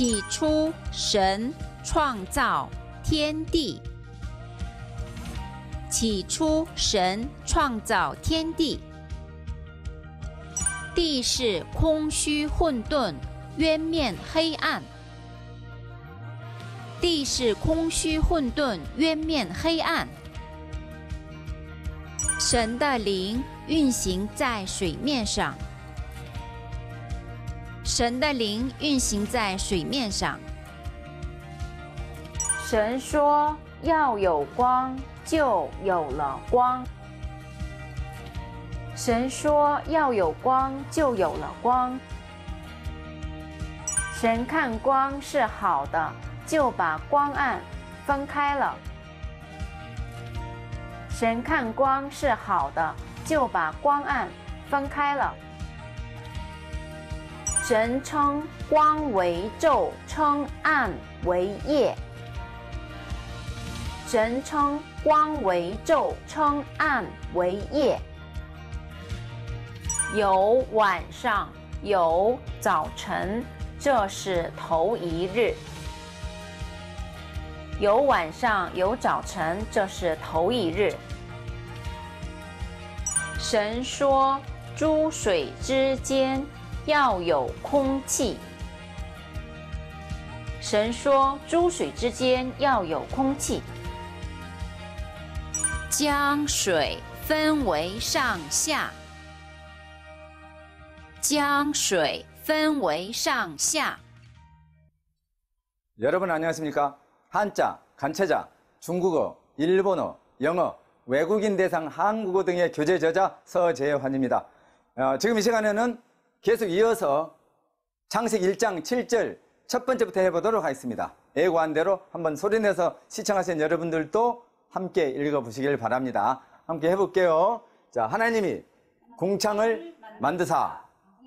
起初，神创造天地。起初，神创造天地。地是空虚混沌，渊面黑暗。地是空虚混沌，渊面黑暗。神的灵运行在水面上。神的灵运行在水面上。神说要有光，就有了光。神说要有光，就有了光。神看光是好的，就把光暗分开了。神看光是好的，就把光暗分开了。神称光为昼，称暗为夜。神称光为昼，称暗为夜。有晚上，有早晨，这是头一日。有晚上，有早晨，这是头一日。神说：诸水之间。要有空气。神说，珠水之间要有空气。将水分为上下。将水分为上下。여러분안녕하십니 까？ 한 자， 간체 자， 중국 어， 일본 어， 영 어， 외국인대상한국어등의교재저자서재환입니다지금이시간에는 계속 이어서 장기 1장 7절 첫 번째부터 해보도록 하겠습니다. 애관대로 한번 소리내서 시청하신 여러분들도 함께 읽어보시길 바랍니다. 함께 해볼게요. 자, 하나님이 공창을 만드사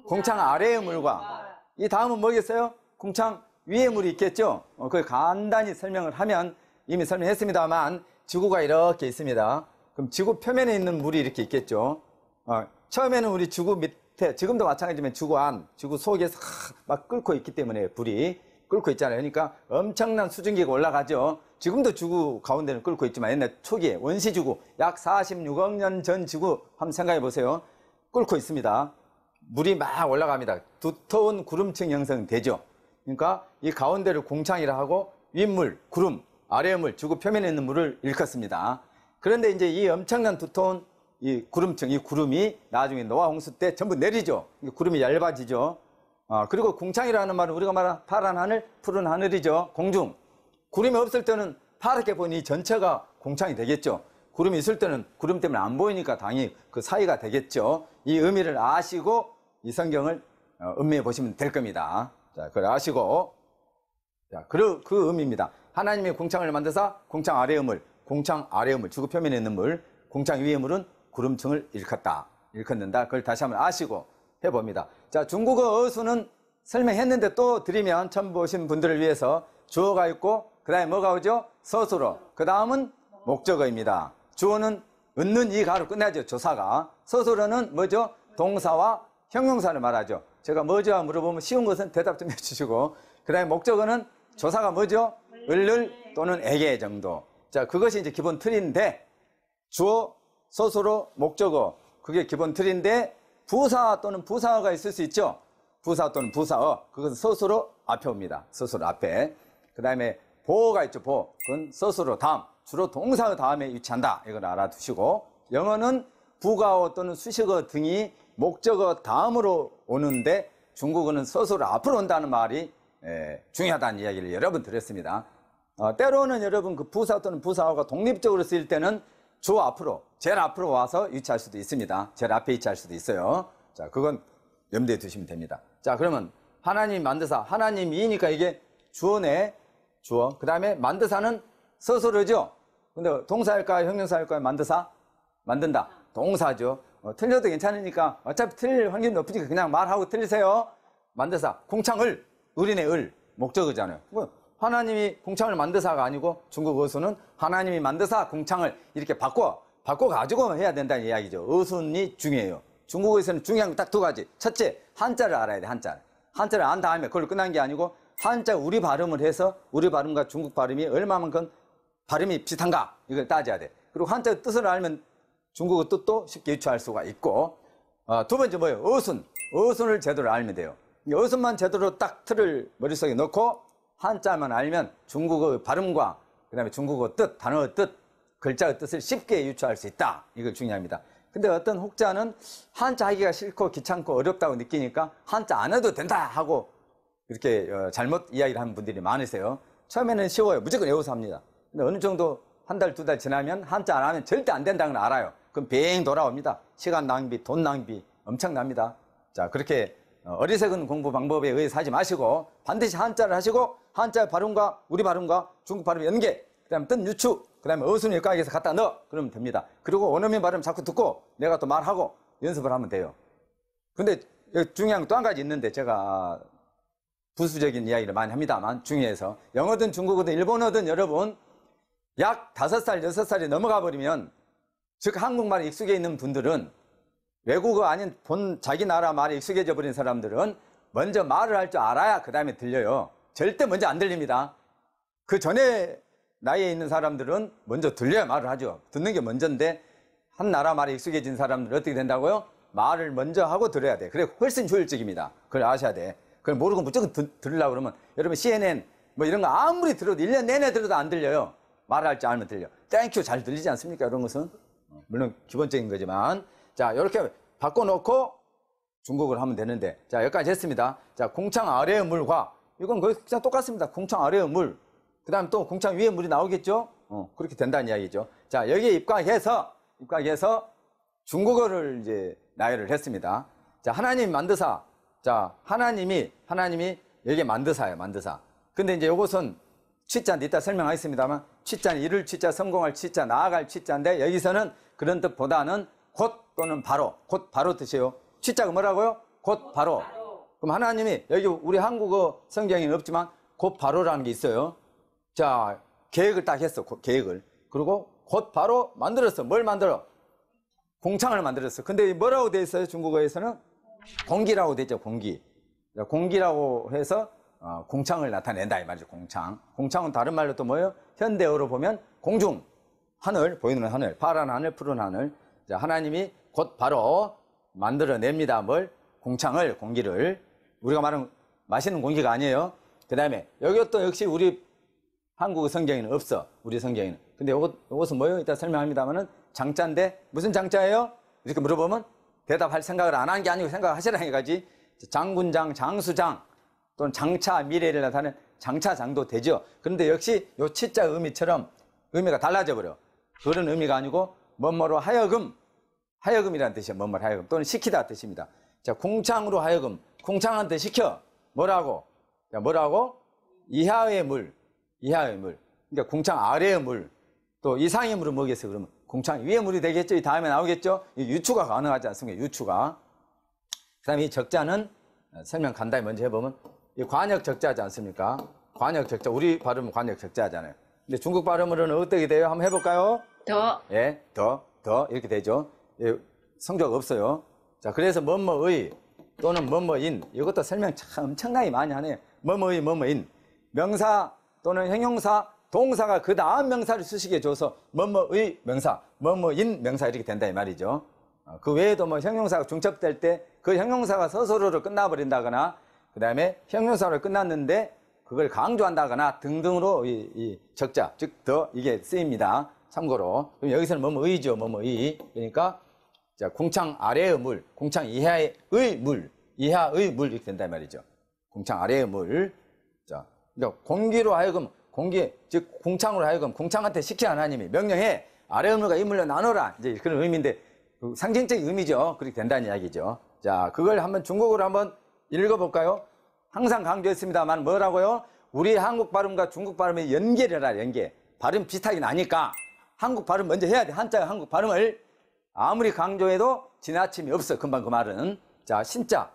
공창 아래의 물과 이 다음은 뭐겠어요? 공창 위에 물이 있겠죠? 어, 그걸 간단히 설명을 하면 이미 설명했습니다만 지구가 이렇게 있습니다. 그럼 지구 표면에 있는 물이 이렇게 있겠죠? 어, 처음에는 우리 지구 밑밑 지금도 마찬가지지만 주구 안, 지구 속에서 막 끓고 있기 때문에 불이 끓고 있잖아요. 그러니까 엄청난 수증기가 올라가죠. 지금도 지구 가운데는 끓고 있지만 옛날 초기에 원시 지구 약 46억 년 전 지구 한번 생각해 보세요. 끓고 있습니다. 물이 막 올라갑니다. 두터운 구름층 형성되죠. 그러니까 이 가운데를 공창이라 하고 윗물, 구름, 아래물, 지구 표면에 있는 물을 일컫습니다. 그런데 이제 이 엄청난 두터운 이 구름층, 이 구름이 나중에 노아 홍수 때 전부 내리죠. 구름이 얇아지죠. 아, 그리고 공창이라는 말은 우리가 말하는 파란 하늘, 푸른 하늘이죠. 공중. 구름이 없을 때는 파랗게 보니 전체가 공창이 되겠죠. 구름이 있을 때는 구름 때문에 안 보이니까 당연히 그 사이가 되겠죠. 이 의미를 아시고 이 성경을 어, 음미해 보시면 될 겁니다. 자, 그걸 아시고. 자, 그, 그 의미입니다. 하나님이 공창을 만드사 공창 아래 음을, 공창 아래 음을, 주구 표면에 있는 물, 공창 위의 물은 구름층을 일컫다. 일컫는다. 그걸 다시 한번 아시고 해봅니다. 자, 중국어 어수는 설명했는데 또 드리면 처음 보신 분들을 위해서 주어가 있고 그 다음에 뭐가 오죠? 서술어. 그 다음은 목적어입니다. 주어는 얻는 이가로 끝나죠. 조사가. 서술어는 뭐죠? 동사와 형용사를 말하죠. 제가 뭐죠? 물어보면 쉬운 것은 대답 좀 해주시고 그 다음에 목적어는 조사가 뭐죠? 을을 또는 에게 정도. 자, 그것이 이제 기본 틀인데 주어 스스로, 목적어. 그게 기본 틀인데 부사 또는 부사어가 있을 수 있죠. 부사 또는 부사어. 그것은 스스로 앞에 옵니다. 스스로 앞에. 그 다음에 보어가 있죠. 보어. 그건 스스로 다음. 주로 동사의 다음에 위치한다. 이걸 알아두시고 영어는 부가어 또는 수식어 등이 목적어 다음으로 오는데 중국어는 스스로 앞으로 온다는 말이 중요하다는 이야기를 여러 분 드렸습니다. 어, 때로는 여러분 그 부사 또는 부사어가 독립적으로 쓰일 때는 주 앞으로, 제일 앞으로 와서 위치할 수도 있습니다. 제일 앞에 위치할 수도 있어요. 자, 그건 염두에 두시면 됩니다. 자, 그러면 하나님 만드사, 하나님이니까 이게 주어네, 주어. 그 다음에 만드사는 서스로죠 근데 동사일까요? 형용사일까요? 만드사? 만든다. 동사죠. 어, 틀려도 괜찮으니까 어차피 틀릴 확률이 높으니까 그냥 말하고 틀리세요. 만드사, 공창을, 을인의 을, 목적이잖아요. 하나님이 공창을 만드사가 아니고 중국 어순은 하나님이 만드사 공창을 이렇게 바꿔 바꿔 가지고 해야 된다는 이야기죠. 어순이 중요해요. 중국어에서는 중요한 건딱두 가지. 첫째, 한자를 알아야 돼, 한자를. 한자를 안 다음에 그걸 끝난 게 아니고 한자 우리 발음을 해서 우리 발음과 중국 발음이 얼마만큼 발음이 비슷한가 이걸 따져야 돼. 그리고 한자 뜻을 알면 중국어 뜻도 쉽게 유추할 수가 있고 어, 두 번째 뭐예요? 어순. 어순을 제대로 알면 돼요. 어순만 제대로 딱 틀을 머릿속에 넣고 한자만 알면 중국어 발음과 그다음에 중국어 뜻, 단어의 뜻, 글자의 뜻을 쉽게 유추할 수 있다. 이걸 중요합니다. 근데 어떤 혹자는 한자 하기가 싫고 귀찮고 어렵다고 느끼니까 한자 안 해도 된다 하고 이렇게 어, 잘못 이야기를 하는 분들이 많으세요. 처음에는 쉬워요. 무조건 외워서 합니다. 근데 어느 정도 한 달, 두 달 지나면 한자 안 하면 절대 안 된다는 걸 알아요. 그럼 뱅 돌아옵니다. 시간 낭비, 돈 낭비 엄청납니다. 자, 그렇게 어, 어리석은 공부 방법에 의해서 하지 마시고 반드시 한자를 하시고 한자 발음과 우리 발음과 중국 발음 연계 그다음 뜬 유추 그다음에 어순 일가에서 갖다 넣어 그러면 됩니다. 그리고 원어민 발음 자꾸 듣고 내가 또 말하고 연습을 하면 돼요. 근데 중요한 또한 가지 있는데 제가 부수적인 이야기를 많이 합니다만 중요해서 영어든 중국어든 일본어든 여러분 약5살6 살이 넘어가 버리면 즉 한국말에 익숙해 있는 분들은 외국어 아닌 본 자기 나라 말에 익숙해져 버린 사람들은 먼저 말을 할 줄 알아야 그 다음에 들려요. 절대 먼저 안 들립니다. 그 전에 나이에 있는 사람들은 먼저 들려야 말을 하죠. 듣는 게 먼저인데 한 나라 말에 익숙해진 사람들은 어떻게 된다고요? 말을 먼저 하고 들어야 돼. 그래 훨씬 효율적입니다. 그걸 아셔야 돼. 그걸 모르고 무조건 드, 들으려고 그러면 여러분 CNN 뭐 이런 거 아무리 들어도 1년 내내 들어도 안 들려요. 말을 할 줄 알면 들려. 땡큐 잘 들리지 않습니까? 이런 것은 물론 기본적인 거지만 자, 이렇게 바꿔놓고 중국을 하면 되는데. 자, 여기까지 했습니다. 자, 공창 아래의 물과, 이건 거의 그냥 똑같습니다. 공창 아래의 물. 그 다음 또 공창 위에 물이 나오겠죠? 어, 그렇게 된다는 이야기죠. 자, 여기에 입각해서, 입각해서 중국어를 이제 나열을 했습니다. 자, 하나님 만드사. 자, 하나님이, 하나님이 여기 만드사예요, 만드사. 근데 이제 이것은 치자인데 이따 설명하겠습니다만 치자는 이를 치자 성공할 치자 나아갈 치자인데 여기서는 그런 뜻보다는 곧 또는 바로. 곧 바로 드세요 시자가 뭐라고요? 곧 바로. 그럼 하나님이 여기 우리 한국어 성경에는 없지만 곧 바로라는 게 있어요. 자, 계획을 딱 했어. 계획을. 그리고 곧 바로 만들었어. 뭘 만들어? 공창을 만들었어. 근데 뭐라고 돼 있어요? 중국어에서는 공기라고 돼죠 공기. 공기라고 해서 어, 공창을 나타낸다 이 말이죠. 공창. 공창은 다른 말로 또 뭐예요? 현대어로 보면 공중, 하늘 보이는 하늘, 파란 하늘, 푸른 하늘. 하나님이 곧 바로 만들어냅니다. 뭘? 공창을, 공기를. 우리가 말하는 맛있는 공기가 아니에요. 그 다음에 이것또 역시 우리 한국 성경에는 없어. 우리 성경에는. 근데 요것, 요것은 뭐예요? 이따 설명합니다만은 장자인데 무슨 장자예요? 이렇게 물어보면 대답할 생각을 안 하는 게 아니고 생각하시라는 가지 장군장, 장수장 또는 장차 미래를 나타내는 장차장도 되죠. 그런데 역시 요 치자 의미처럼 의미가 달라져 버려. 그런 의미가 아니고 뭐뭐로 하여금 하여금이란 뜻이에요 뭐뭐로 하여금 또는 시키다 뜻입니다. 자, 공창으로 하여금 공창한테 시켜 뭐라고? 자, 뭐라고? 이하의 물, 이하의 물. 그러니까 공창 아래의 물, 또 이상의 물을 먹겠어요. 그러면 공창 위의 물이 되겠죠. 이 다음에 나오겠죠. 유추가 가능하지 않습니까? 유추가. 그다음에 이 적자는 어, 설명 간단히 먼저 해보면 이 관역 적자지 않습니까? 관역 적자. 우리 발음은 관역 적자잖아요. 근데 중국 발음으로는 어떻게 돼요? 한번 해볼까요? 더. 예, 더, 더 이렇게 되죠. 예, 성조 없어요. 자, 그래서 뭐뭐의 또는 뭐뭐인 이것도 설명 참 엄청나게 많이 하네요. 뭐뭐의 뭐뭐인 명사 또는 형용사 동사가 그 다음 명사를 수식해 줘서 뭐뭐의 명사, 뭐뭐인 명사 이렇게 된다 이 말이죠. 아, 그 외에도 뭐 형용사가 중첩될 때 그 형용사가 서서로로 끝나버린다거나 그 다음에 형용사로 끝났는데 그걸 강조한다거나 등등으로 이, 이 적자 즉 더 이게 쓰입니다. 참고로. 그럼 여기서는 뭐뭐 의죠, 뭐뭐 의. 그러니까 자, 공창 아래의 물, 공창 이하의 물, 이하의 물 이렇게 된단 말이죠. 공창 아래의 물. 자, 그러니까 공기로 하여금 공기 즉 공창으로 하여금 공창한테 시킨 하나님이 명령해 아래의 물과 이 물로 나눠라. 이제 그런 의미인데 그 상징적인 의미죠. 그렇게 된다는 이야기죠. 자, 그걸 한번 중국어로 한번 읽어볼까요? 항상 강조했습니다만 뭐라고요? 우리 한국 발음과 중국 발음의 연계를 해라, 연계. 발음 비슷하게 나니까 한국 발음 먼저 해야 돼. 한자 한국 발음을 아무리 강조해도 지나침이 없어. 금방 그 말은. 자, 신자.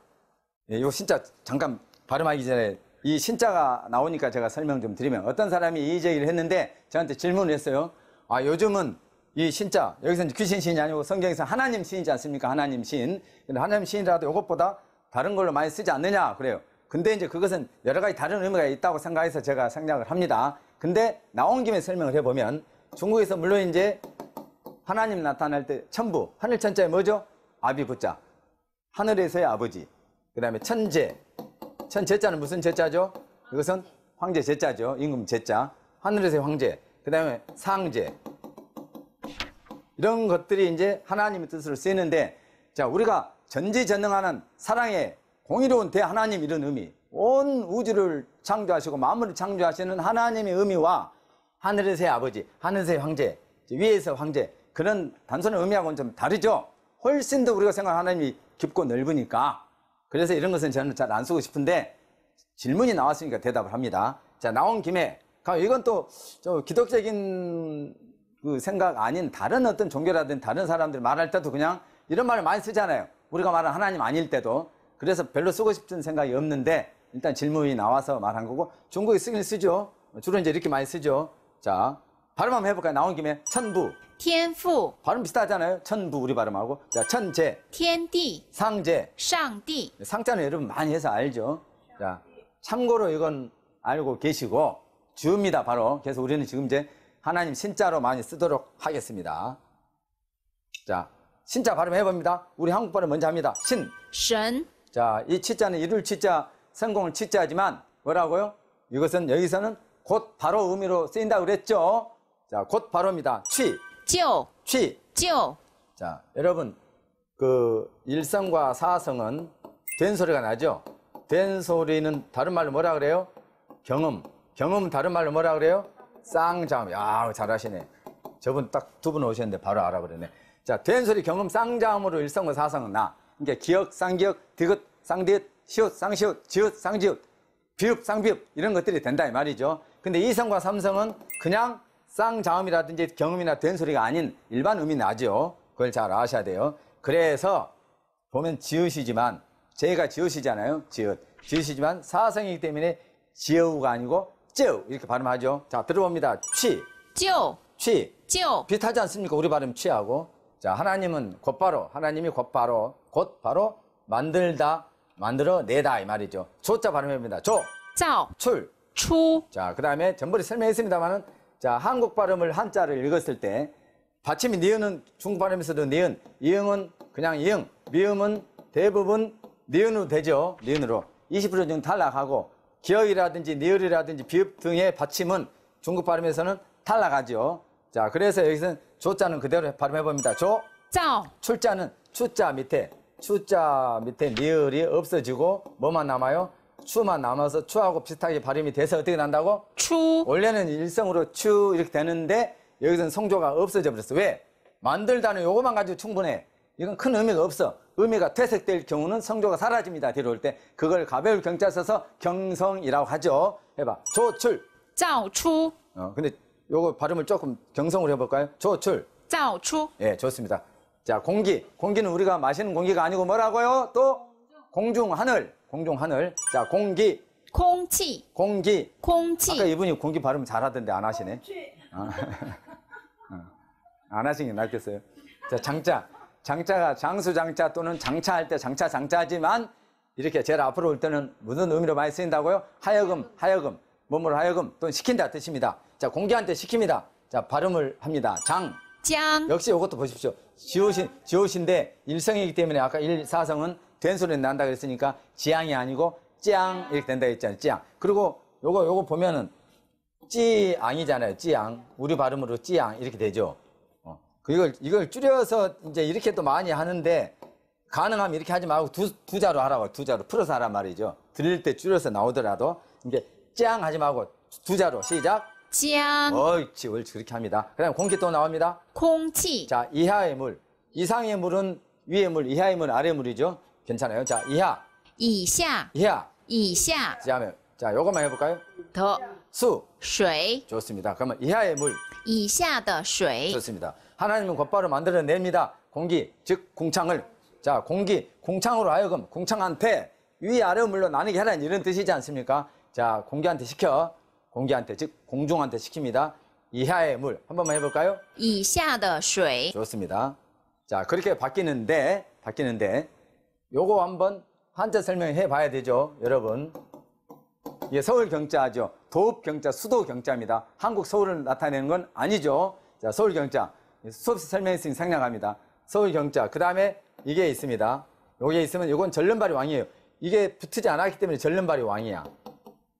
예, 요 신자 잠깐 발음하기 전에 이 신자가 나오니까 제가 설명 좀 드리면 어떤 사람이 이 제기를 했는데 저한테 질문을 했어요. 아, 요즘은 이 신자, 여기서 귀신 신이 아니고 성경에서 하나님 신이지 않습니까? 하나님 신. 근데 하나님 신이라도 이것보다 다른 걸로 많이 쓰지 않느냐? 그래요. 근데 이제 그것은 여러 가지 다른 의미가 있다고 생각해서 제가 생략을 합니다. 근데 나온 김에 설명을 해보면 중국에서 물론 이제 하나님 나타날 때 천부, 하늘 천자에 뭐죠? 아비 부자. 하늘에서의 아버지. 그 다음에 천재. 천재자는 무슨 제자죠? 이것은 황제 제자죠. 임금 제자. 하늘에서의 황제. 그 다음에 상제. 이런 것들이 이제 하나님의 뜻으로 쓰이는데, 자, 우리가 전지전능하는 사랑의 공의로운 대하나님 이런 의미, 온 우주를 창조하시고 마물을 창조하시는 하나님의 의미와 하늘의 새 아버지, 하늘의 새 황제, 위에서 황제 그런 단순한 의미하고는 좀 다르죠. 훨씬 더 우리가 생각하는 하나님이 깊고 넓으니까 그래서 이런 것은 저는 잘 안 쓰고 싶은데 질문이 나왔으니까 대답을 합니다. 자 나온 김에 이건 또좀 기독적인 그 생각 아닌 다른 어떤 종교라든 다른 사람들이 말할 때도 그냥 이런 말을 많이 쓰잖아요. 우리가 말하는 하나님 아닐 때도 그래서 별로 쓰고 싶은 생각이 없는데 일단 질문이 나와서 말한 거고 중국에 쓰긴 쓰죠. 주로 이제 이렇게 많이 쓰죠. 자, 발음 한번 해볼까요? 나온 김에 천부. 天赋 발음 비슷하잖아요. 천부 우리 발음하고. 자, 천재, 天디 상재. 상디. 네, 상자는 여러분 많이 해서 알죠. 자, 참고로 이건 알고 계시고 주입니다. 바로. 그래서 우리는 지금 이제 하나님 신자로 많이 쓰도록 하겠습니다. 자, 신자 발음 해봅니다. 우리 한국 발음 먼저 합니다. 신. 신. 자, 이 치자는 이룰 치자, 성공을 치자지만 뭐라고요? 이것은 여기서는 곧 바로 의미로 쓰인다 그랬죠? 자, 곧 바로입니다. 취. 지오. 취. 지오. 자, 여러분, 그 일성과 사성은 된 소리가 나죠? 된 소리는 다른 말로 뭐라 그래요? 경험. 경험은 다른 말로 뭐라 그래요? 쌍자음. 야, 잘하시네. 저분 딱 두 분 오셨는데 바로 알아버리네. 자, 된 소리 경험 쌍자음으로 일성과 사성은 나. 그러 기억, 쌍기억, 디귿, 쌍디귿, 시옷, 쌍시옷, 지읒, 쌍지읒, 비읍, 쌍비읍 이런 것들이 된다 이 말이죠. 근데 이성과 삼성은 그냥 쌍자음이라든지 경음이나 된소리가 아닌 일반 음이 나죠. 그걸 잘 아셔야 돼요. 그래서 보면 지읒이지만 제가 지읒이잖아요. 지읒. 지읒이지만 사성이기 때문에 지어우가 아니고 쯔우 이렇게 발음하죠. 자, 들어봅니다. 취. 쯔우. 취. 쯔우. 비슷하지 않습니까? 우리 발음 취하고. 자, 하나님은 곧바로 하나님이 곧바로 곧바로 만들다 만들어 내다 이 말이죠. 조자 발음입니다. 조. 짜. 출. 추. 자, 그 다음에 전번에 설명했습니다만은 자, 한국 발음을 한자를 읽었을 때 받침이 니은은 중국 발음에서도 니은, 이응은 그냥 이응, 미음은 대부분 니은으로 되죠. 니은으로. 20% 정도 탈락하고 기억이라든지 니을이라든지 비읍 등의 받침은 중국 발음에서는 탈락하죠. 자, 그래서 여기서는 조자는 그대로 발음해 봅니다. 조. 자. 출자는 추자 밑에 추자 밑에 니을이 없어지고 뭐만 남아요? 추만 남아서 추하고 비슷하게 발음이 돼서 어떻게 난다고? 추. 원래는 일성으로 추 이렇게 되는데 여기서는 성조가 없어져 버렸어. 왜? 만들다는 요것만 가지고 충분해. 이건 큰 의미가 없어. 의미가 퇴색될 경우는 성조가 사라집니다. 뒤로 때. 그걸 가벼울 경자 써서 경성이라고 하죠. 해봐. 조출. 자추. 어, 근데 요거 발음을 조금 경성으로 해볼까요? 조출. 자추. 예, 좋습니다. 자, 공기. 공기는 우리가 마시는 공기가 아니고 뭐라고요? 또 공중, 하늘. 공중하늘. 자, 공기. 공치. 공기. 공치. 아까 이분이 공기 발음 잘하던데 안 하시네. 아. 어. 안하시긴게 낫겠어요. 자, 장자. 장자가 장수 장자 또는 장차할 때 장차 장자지만 이렇게 제일 앞으로 올 때는 무슨 의미로 많이 쓰인다고요? 하여금, 하여금, 몸으로 하여금 또는 시킨다 뜻입니다. 자, 공기한테 시킵니다. 자, 발음을 합니다. 장. 짱. 역시 이것도 보십시오. 지읒인, 지읒인데 일성이기 때문에 아까 일사성은 된소리 난다 그랬으니까 지양이 아니고 짱 이렇게 된다 했잖아요. 짱. 그리고 요거 요거 보면은 찌앙이잖아요. 찌앙. 우리 발음으로 찌앙 이렇게 되죠. 어. 그 이걸 이걸 줄여서 이제 이렇게 또 많이 하는데 가능하면 이렇게 하지 말고 두, 두 자로 하라고 두 자로 풀어서 하란 말이죠. 들릴 때 줄여서 나오더라도 이제 짱 하지 말고 두 자로 시작. 지향, 옳지, 옳지. 그렇게 합니다. 그 다음 에 공기 또 나옵니다. 공치, 자, 이하의 물. 이상의 물은 위의 물, 이하의 물은 아래 물이죠. 괜찮아요. 자, 이하, 이하. 이하. 이하. 그다 자, 요것만 해볼까요? 더. 수水， 좋습니다. 그러면 이하의 물. 이하의水 좋습니다. 하나님은 곧바로 만들어냅니다. 공기, 즉 공창을. 자, 공기, 공창으로 하여금 공창한테 위, 아래 물로 나누게 하라는 이런 뜻이지 않습니까? 자, 공기한테 시켜. 공기한테 즉 공중한테 시킵니다. 이하의 물한 번만 해볼까요? 이하의 물 좋습니다. 자 그렇게 바뀌는데 바뀌는데 요거 한번 한자 설명해 봐야 되죠, 여러분. 이게 서울 경자죠. 도읍 경자, 수도 경자입니다. 한국 서울을 나타내는 건 아니죠. 자 서울 경자 수업에서 설명했으니 생략합니다. 서울 경자 그 다음에 이게 있습니다. 요게 있으면 요건 전륜발이 왕이에요. 이게 붙지 않았기 때문에 전륜발이 왕이야.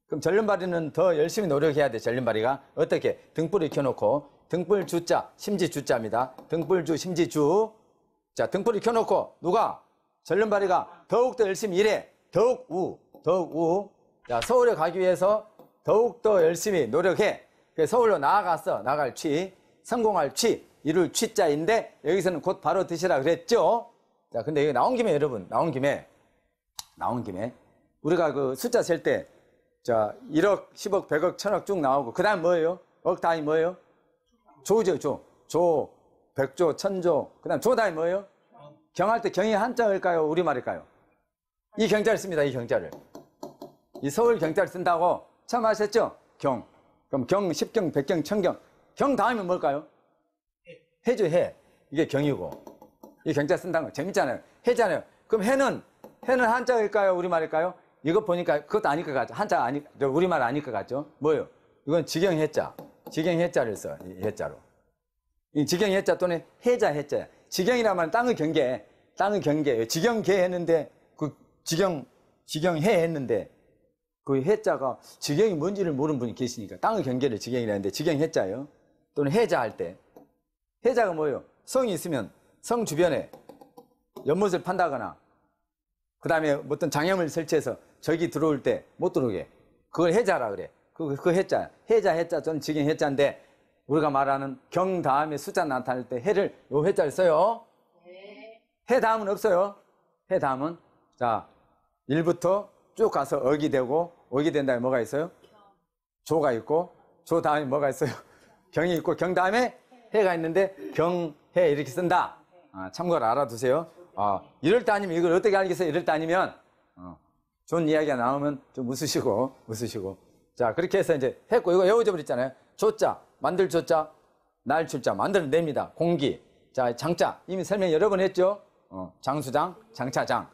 그럼 절름발이는 더 열심히 노력해야 돼, 절름발이가. 어떻게? 등불 을켜놓고 등불 주자, 심지 주자입니다. 등불 주, 심지 주. 자, 등불 을켜놓고 누가? 절름발이가 더욱더 열심히 일해. 더욱 우, 더욱 우. 자, 서울에 가기 위해서 더욱더 열심히 노력해. 그서울로 나아갔어. 나갈 취. 성공할 취. 이룰 취자인데, 여기서는 곧 바로 드시라 그랬죠? 자, 근데 여기 나온 김에 여러분, 나온 김에, 나온 김에, 우리가 그 숫자 셀 때, 자, 1억, 10억, 100억, 1000억 쭉 나오고 그 다음 뭐예요? 억 단위 뭐예요? 조죠, 조. 조, 백조, 천조. 그 다음 조 단위 뭐예요? 경할 때 경이 한자일까요? 우리말일까요? 이 경자를 씁니다, 이 경자를. 이 서울 경자를 쓴다고 참 아셨죠? 경. 그럼 경, 십경, 백경, 천경. 경 다음이 뭘까요? 해죠, 해. 이게 경이고. 이 경자 쓴다는 거 재밌잖아요. 해잖아요. 그럼 해는, 해는 한자일까요? 우리말일까요? 이거 보니까 그것도 아닐 것 같죠. 한자 아니, 우리말 아닐 것 같죠. 뭐요? 이건 직경 해자. 직경 해자를 써. 해자로. 직경 해자 또는 해자 해자. 직경이란 말은 땅의 경계. 땅의 경계예요. 직경계 했는데 그 직경 직경해 했는데 그 해자가 직경이 뭔지를 모르는 분이 계시니까 땅의 경계를 직경이라는데 직경 해자요 또는 해자 할 때. 해자가 뭐예요? 성이 있으면 성 주변에 연못을 판다거나 그 다음에 어떤 장염을 설치해서 적이 들어올 때 못 들어오게 그걸 해자라 그래. 그, 그 해자. 해자, 해자. 저는 지금 해자인데 우리가 말하는 경 다음에 숫자 나타날때 해를 요 해자를 써요. 해 다음은 없어요. 해 다음은 자 1부터 쭉 가서 억이 되고 억이 된 다음에 뭐가 있어요? 조가 있고 조 다음에 뭐가 있어요? 경이 있고 경 다음에 해가 있는데 경 해 이렇게 쓴다. 아, 참고로 알아두세요. 아, 이럴 때 아니면 이걸 어떻게 알겠어요? 이럴 때 아니면 어. 좋은 이야기가 나오면 좀 웃으시고 웃으시고 자 그렇게 해서 이제 했고 이거 외워져 버렸잖아요 조자 만들 조자 날 출자 만들어냅니다 공기 자 장자 이미 설명 여러 번 했죠 어, 장수장 장차장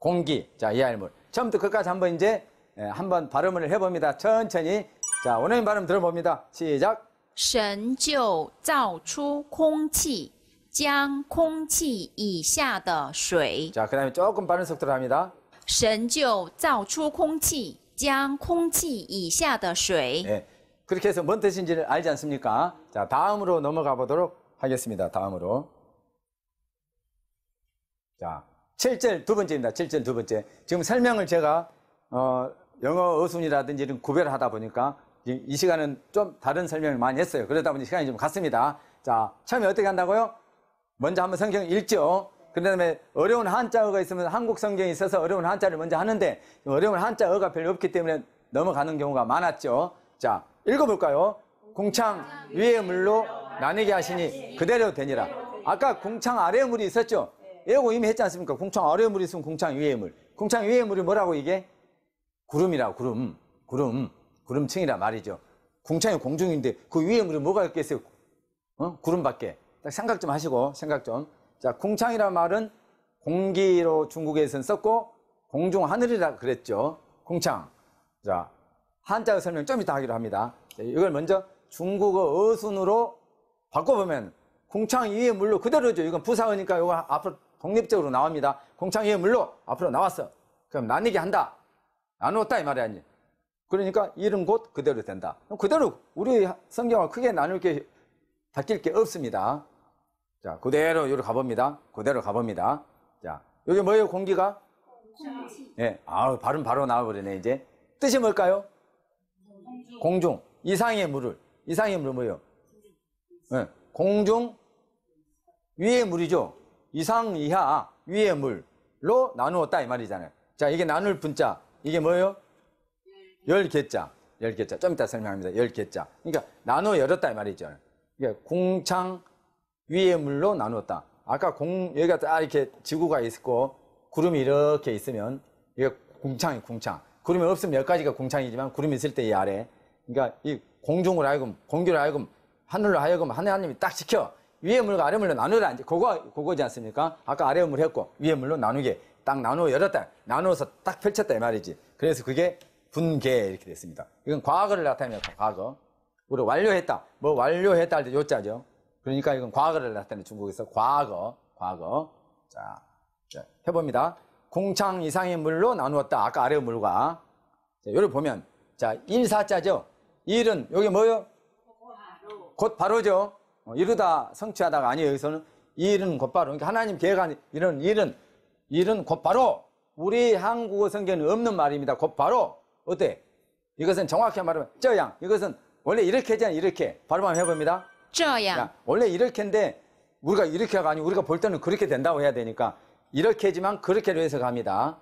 공기 자 이알물 처음부터 끝까지 한번 이제 예, 한번 발음을 해봅니다 천천히 자 원어민 발음 들어봅니다 시작 神就造出空气将空气以下的水자그 다음에 조금 빠른 속도로 합니다 神就造出空气，将空气以下的水。 예, 그렇게 해서 뭔 뜻인지를 알지 않습니까? 자, 다음으로 넘어가 보도록 하겠습니다. 다음으로. 자, 7절 두 번째입니다. 7절 두 번째. 지금 설명을 제가 어, 영어 어순이라든지 이런 구별하다 보니까 이, 이 시간은 좀 다른 설명을 많이 했어요. 그러다 보니 시간이 좀 갔습니다. 자, 처음에 어떻게 한다고요? 먼저 한번 성경 읽죠. 그다음에 어려운 한자어가 있으면 한국 성경에 있어서 어려운 한자를 먼저 하는데 어려운 한자어가 별로 없기 때문에 넘어가는 경우가 많았죠. 자, 읽어볼까요? 공창 위에 물로 나뉘게 하시니 그대로 되니라. 아까 공창 아래 물이 있었죠? 예고 이미 했지 않습니까? 공창 아래 물이 있으면 공창 위에 물. 공창 위에 물이 뭐라고 이게? 구름이라 구름. 구름. 구름층이라 말이죠. 공창이 공중인데 그 위에 물이 뭐가 있겠어요? 어? 구름밖에. 딱 생각 좀 하시고 생각 좀. 자, 궁창이란 말은 공기로 중국에서는 썼고 공중 하늘이라 그랬죠. 궁창. 자, 한자의 설명 좀 이따 하기로 합니다. 이걸 먼저 중국어 어순으로 바꿔보면 공창 이외 물로 그대로죠. 이건 부사어니까 이거 앞으로 독립적으로 나옵니다. 공창 이외 물로 앞으로 나왔어. 그럼 나뉘게 한다. 나누었다 이 말이야. 이제. 그러니까 이름 곧 그대로 된다. 그대로 우리 성경을 크게 나눌 게 바뀔 게 없습니다. 자, 그대로 여기 가봅니다. 그대로 가봅니다. 자, 여기 뭐예요, 공기가? 예, 네. 아 발음 바로 나와버리네, 이제. 뜻이 뭘까요? 공중. 공중. 이상의 물을. 이상의 물은 뭐예요? 예, 공중 위의 물이죠. 이상 이하 위의 물로 나누었다 이 말이잖아요. 자, 이게 나눌 분자. 이게 뭐예요? 열 개자. 열 개자. 좀 이따 설명합니다. 열 개자. 그러니까 나눠 열었다 이 말이죠. 그러니까 공창 위의 물로 나누었다. 아까 공 여기가 딱 이렇게 지구가 있고 구름이 이렇게 있으면 이게 궁창이 궁창. 구름이 없으면 여기까지가 궁창이지만 구름이 있을 때 이 아래. 그러니까 이 공중으로 하여금 공기로 하여금 하늘로 하여금 하나님이 딱 지켜 위의 물과 아래 물로 나누라 이제 그거 그거지 않습니까? 아까 아래 물 했고 위의 물로 나누게 딱 나누어 열었다. 나누어서 딱 펼쳤다 이 말이지. 그래서 그게 분계 이렇게 됐습니다. 이건 과거를 나타내니다 과거. 우리 완료했다. 뭐 완료했다 할 때 요자죠. 그러니까 이건 과거를 나타내 중국에서 과거, 과거. 자, 자, 해봅니다. 공창 이상의 물로 나누었다. 아까 아래 물과. 자, 요를 보면, 자, 일사자죠. 일은, 여기 뭐요? 곧 바로죠. 어, 이루다 성취하다가 아니에요. 여기서는 일은 곧바로. 그러니까 하나님 계획한 이런 일은, 일은 곧바로. 우리 한국어 성경에는 없는 말입니다. 곧바로. 어때? 이것은 정확히 말하면, 저양. 이것은 원래 이렇게 하잖아요. 이렇게. 바로만 해봅니다. 这样. 원래 이렇게인데 우리가 이렇게가 아니고 우리가 볼 때는 그렇게 된다고 해야 되니까 이렇게지만 그렇게로 해서 갑니다.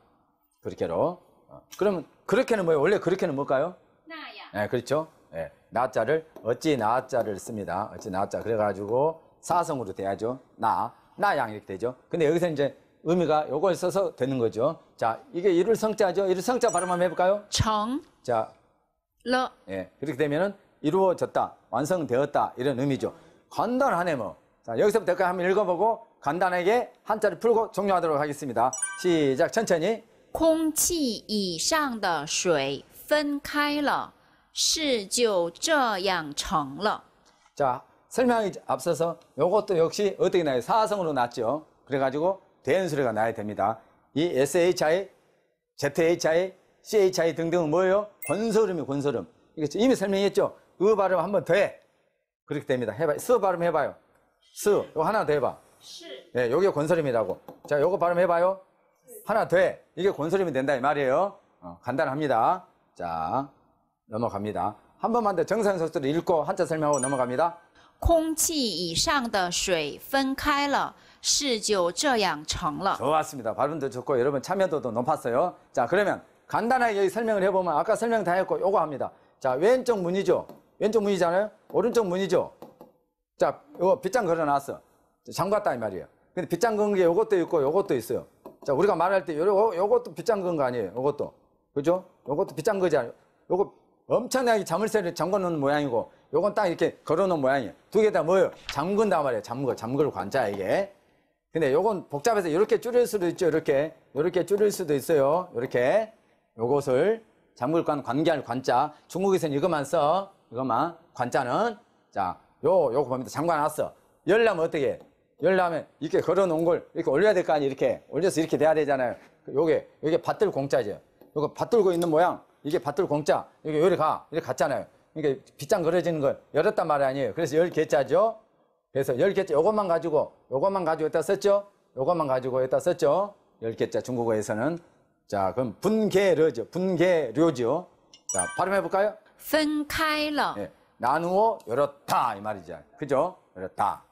그렇게로. 어, 그러면 그렇게는 뭐예요? 원래 그렇게는 뭘까요? 나야. 네, 그렇죠. 네, 나자를 어찌 나자를 씁니다. 어찌 나자. 그래가지고 사성으로 돼야죠. 나, 나양 이렇게 되죠. 근데 여기서 이제 의미가 요걸 써서 되는 거죠. 자, 이게 이를 성자죠. 이를 성자 발음 한번 해볼까요? 정. 자, 러. 예, 네, 그렇게 되면은 이루어졌다, 완성되었다 이런 의미죠. 간단하네 뭐. 자, 여기서부터까지 한번 읽어보고 간단하게 한자를 풀고 종료하도록 하겠습니다. 시작 천천히. 空气以上的水分开了，事就这样成了。 자, 설명이 앞서서 이것도 역시 어떻게 나요? 사성으로 났죠. 그래가지고 대연 소리가 나야 됩니다. 이 SHI, ZHI, CHI 등등은 뭐예요? 권소름이 권소름. 이미 설명했죠? 으 발음 한번 더 해. 그렇게 됩니다. 해봐. 스 발음 해봐요. 스. 요거 하나 더 해봐. 네, 요게 권설음이라고. 자, 요거 발음 해봐요. 하나 더 해. 이게 권설음이 된다 이 말이에요. 어, 간단합니다. 자, 넘어갑니다. 한 번만 더 정상 소들을 읽고 한자 설명하고 넘어갑니다. 공气이상의水分开了事就这样成了 좋았습니다. 발음도 좋고 여러분 참여도도 높았어요. 자, 그러면 간단하게 설명을 해보면 아까 설명 다 했고 요거 합니다. 자, 왼쪽 문이죠. 왼쪽 문이잖아요. 오른쪽 문이죠. 자, 이거 빗장 걸어놨어. 잠갔다 이 말이에요. 근데 빗장 건게 요것도 있고 요것도 있어요. 자, 우리가 말할 때 요러, 요것도 빗장 건 거 아니에요. 요것도. 그죠? 요것도 빗장 거지 않아요. 요거 엄청나게 자물쇠를 잠궈 놓은 모양이고 요건 딱 이렇게 걸어 놓은 모양이에요. 두 개 다 뭐예요? 잠근다 말이에요. 잠글, 잠글 관자 이게. 근데 요건 복잡해서 이렇게 줄일 수도 있죠. 이렇게. 이렇게 줄일 수도 있어요. 이렇게. 요것을 잠글관 관계할 관자. 중국에서는 이것만 써. 이것만 관자는 자요 요거 봅니다 잠가놨어 열려면 어떻게 열려면 이렇게 걸어놓은 걸 이렇게 올려야 될 거 아니에요 이렇게 올려서 이렇게 돼야 되잖아요 요게 요게 밭들 공짜죠 요거 밭들고 있는 모양 이게 밭들 공짜 이게 요리 가 이렇게 갔잖아요 그러니까 빗장 걸어지는 걸 열었단 말이 아니에요 그래서 열 개짜죠 그래서 열 개짜 요것만 가지고 요것만 가지고 여기다 썼죠 요것만 가지고 여기다 썼죠 열 개짜 중국어에서는 자 그럼 분계려죠 분계료죠 자 발음해 볼까요 分开了. 예, 나누어 열었다 이 말이죠. 그죠? 열었다.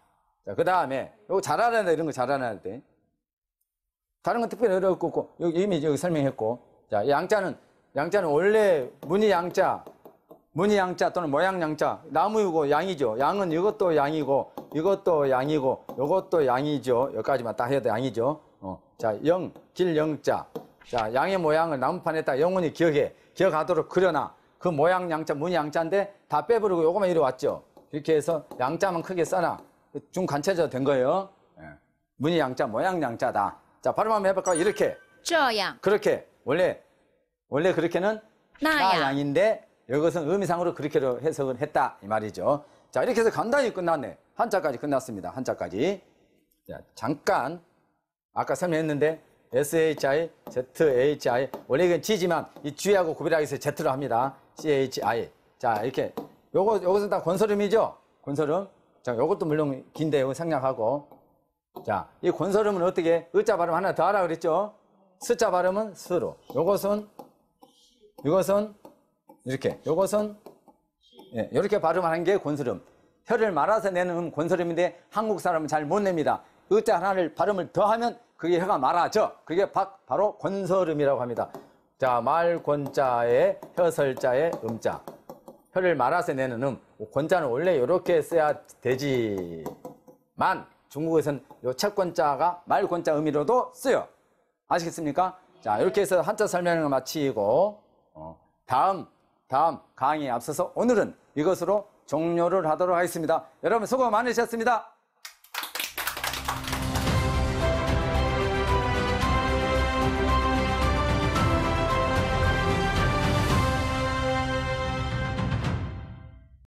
자, 그 다음에 요거 잘하는 애 이런 거 잘하는 때 다른 건 특별히 어려울 없고 여기 이미 여기 설명했고 자 양자는 양자는 원래 문의 양자 문의 양자 또는 모양 양자 나무이고 양이죠 양은 이것도 양이고 이것도 양이고 이것도 양이죠 여기까지만 딱 해도 양이죠 어. 자영 길 영자 자 양의 모양을 나무판에다 영원히 기억해 기억하도록 그려놔 그 모양 양자, 문 양자인데 다 빼버리고 요것만 이리 왔죠. 이렇게 해서 양자만 크게 써놔. 중간체자 된 거예요. 예. 문이 양자, 모양 양자다. 자, 바로 한번 해볼까요? 이렇게. 저양. 그렇게. 원래, 원래 그렇게는 나양. 나양인데 이것은 의미상으로 그렇게로 해석을 했다. 이 말이죠. 자, 이렇게 해서 간단히 끝났네. 한자까지 끝났습니다. 한자까지. 자, 잠깐. 아까 설명했는데 SHI, ZHI 원래 이건 G지만 이 G하고 구별하기 위해서 Z로 합니다. CHI. 자, 이렇게. 요거, 요것은 다 권설음이죠? 권설음. 자, 요것도 물론 긴데 요 생략하고. 자, 이 권설음은 어떻게? 의자 발음 하나 더 하라 그랬죠? 스자 발음은 스로. 요것은, 이것은, 이렇게. 요것은, 예, 요렇게 발음하는 게 권설음. 혀를 말아서 내는 음 권설음인데 한국 사람은 잘 못 냅니다. 의자 하나를 발음을 더 하면 그게 혀가 말아져. 그게 박, 바로 권설음이라고 합니다. 자, 말 권자에 혀설자에 음자. 혀를 말아서 내는 음. 권자는 원래 이렇게 써야 되지만 중국에서는 요 채권자가 말 권자 의미로도 쓰여. 아시겠습니까? 자, 이렇게 네. 해서 한자 설명을 마치고 어, 다음 다음 강의에 앞서서 오늘은 이것으로 종료를 하도록 하겠습니다. 여러분 수고 많으셨습니다.